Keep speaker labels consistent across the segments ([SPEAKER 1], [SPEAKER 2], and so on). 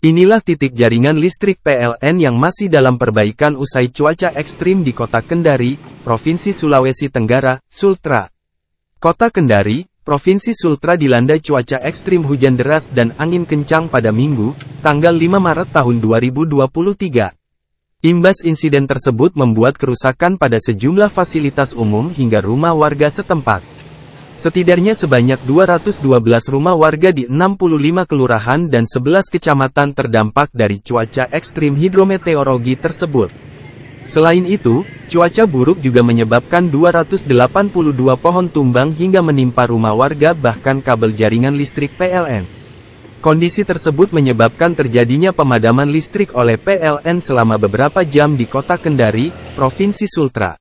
[SPEAKER 1] Inilah titik jaringan listrik PLN yang masih dalam perbaikan usai cuaca ekstrim di kota Kendari, Provinsi Sulawesi Tenggara, Sultra. Kota Kendari, Provinsi Sultra dilanda cuaca ekstrim hujan deras dan angin kencang pada Minggu, tanggal 5 Maret tahun 2023. Imbas insiden tersebut membuat kerusakan pada sejumlah fasilitas umum hingga rumah warga setempat. Setidaknya sebanyak 212 rumah warga di 65 kelurahan dan 11 kecamatan terdampak dari cuaca ekstrim hidrometeorologi tersebut. Selain itu, cuaca buruk juga menyebabkan 282 pohon tumbang hingga menimpa rumah warga bahkan kabel jaringan listrik PLN. Kondisi tersebut menyebabkan terjadinya pemadaman listrik oleh PLN selama beberapa jam di kota Kendari, Provinsi Sultra.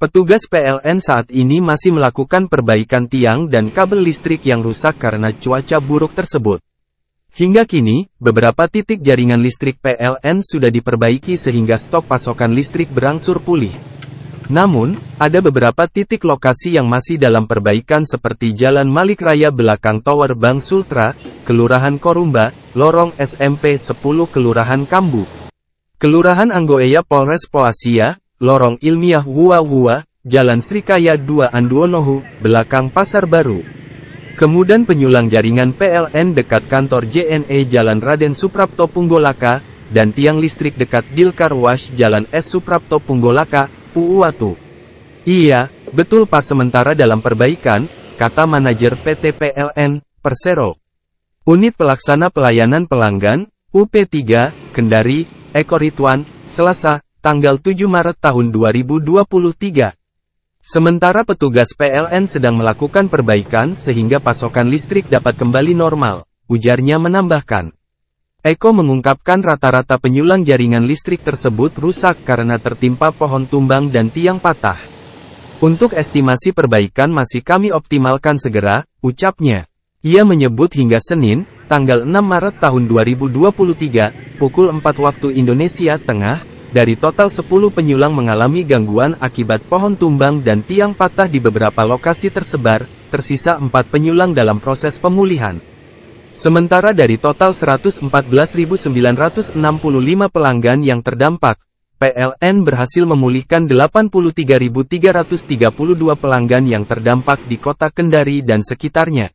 [SPEAKER 1] Petugas PLN saat ini masih melakukan perbaikan tiang dan kabel listrik yang rusak karena cuaca buruk tersebut. Hingga kini, beberapa titik jaringan listrik PLN sudah diperbaiki sehingga stok pasokan listrik berangsur pulih. Namun, ada beberapa titik lokasi yang masih dalam perbaikan seperti Jalan Malik Raya belakang Tower Bank Sultra, Kelurahan Korumba, Lorong SMP 10 Kelurahan Kambu. Kelurahan Anggoeya Polres Poasia, Lorong Ilmiah Hua Hua, Jalan Srikaya 2 Anduonohu, belakang Pasar Baru. Kemudian penyulang jaringan PLN dekat kantor JNE Jalan Raden Suprapto Punggolaka, dan tiang listrik dekat Dilkar Wash Jalan S Suprapto Punggolaka, Puuatu. Iya, betul pas sementara dalam perbaikan, kata manajer PT PLN, Persero. Unit Pelaksana Pelayanan Pelanggan, UP3, Kendari, Eko Ritwan, Selasa, tanggal 7 Maret tahun 2023. Sementara petugas PLN sedang melakukan perbaikan sehingga pasokan listrik dapat kembali normal, ujarnya menambahkan. Eko mengungkapkan rata-rata penyulang jaringan listrik tersebut rusak karena tertimpa pohon tumbang dan tiang patah. Untuk estimasi perbaikan masih kami optimalkan segera, ucapnya. Ia menyebut hingga Senin, tanggal 6 Maret tahun 2023, pukul 4 waktu Indonesia Tengah, dari total 10 penyulang mengalami gangguan akibat pohon tumbang dan tiang patah di beberapa lokasi tersebar, tersisa 4 penyulang dalam proses pemulihan. Sementara dari total 114.965 pelanggan yang terdampak, PLN berhasil memulihkan 83.332 pelanggan yang terdampak di kota Kendari dan sekitarnya.